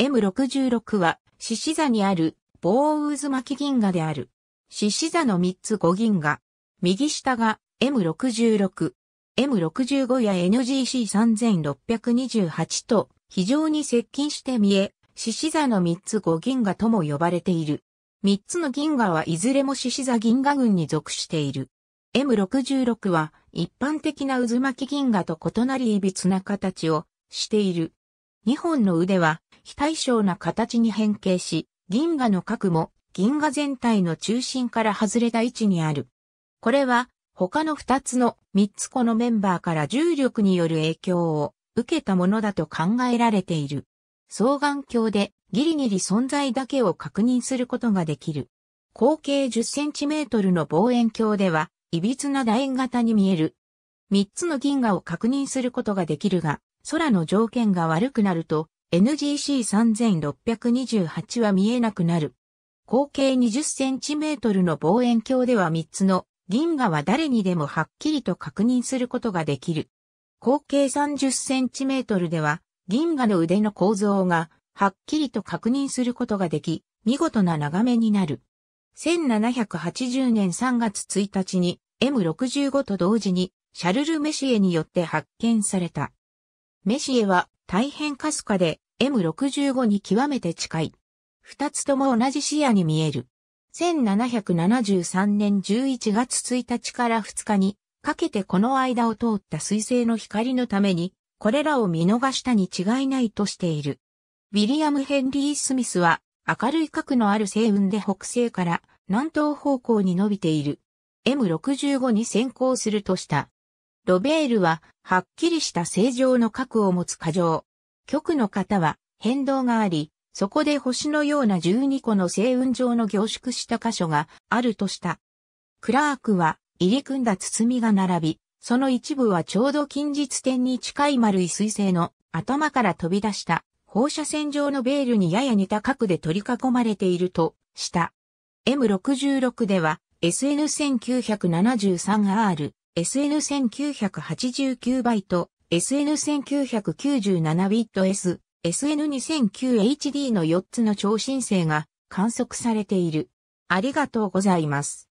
M66 は、獅子座にある棒渦巻き銀河である。獅子座の3つ5銀河。右下が M66。M65 や NGC3628 と非常に接近して見え、獅子座の3つ5銀河とも呼ばれている。3つの銀河はいずれも獅子座銀河群に属している。M66 は一般的な渦巻き銀河と異なり歪な形をしている。2本の腕は非対称な形に変形し、銀河の核も銀河全体の中心から外れた位置にある。これは他の2つの3つ子のメンバーから重力による影響を受けたものだと考えられている。双眼鏡でギリギリ存在だけを確認することができる。口径1 0トルの望遠鏡では、歪な楕円型に見える。3つの銀河を確認することができるが、空の条件が悪くなると、NGC3628 は見えなくなる。口径20センチメートルの望遠鏡では3つの銀河は誰にでもはっきりと確認することができる。口径30センチメートルでは銀河の腕の構造がはっきりと確認することができ、見事な眺めになる。1780年3月1日に M65 と同時にシャルル・メシエによって発見された。メシエは大変かすかで M65 に極めて近い。二つとも同じ視野に見える。1773年11月1日から2日にかけてこの間を通った彗星の光のために、これらを見逃したに違いないとしている。ウィリアム・ヘンリー・スミスは、明るい核のある星雲で北西から南東方向に伸びている。M65 に先行するとした。ロベールは、はっきりした正常の核を持つ過剰。極の方は変動があり、そこで星のような12個の星雲状の凝縮した箇所があるとした。クラークは入り組んだ包みが並び、その一部はちょうど近日点に近い丸い彗星の頭から飛び出した放射線状のベールにやや似た角で取り囲まれているとした。M66 では SN1973R、SN1989 バイト、SN1997 ビット S、SN2009HD の4つの超新星が観測されている。ありがとうございます。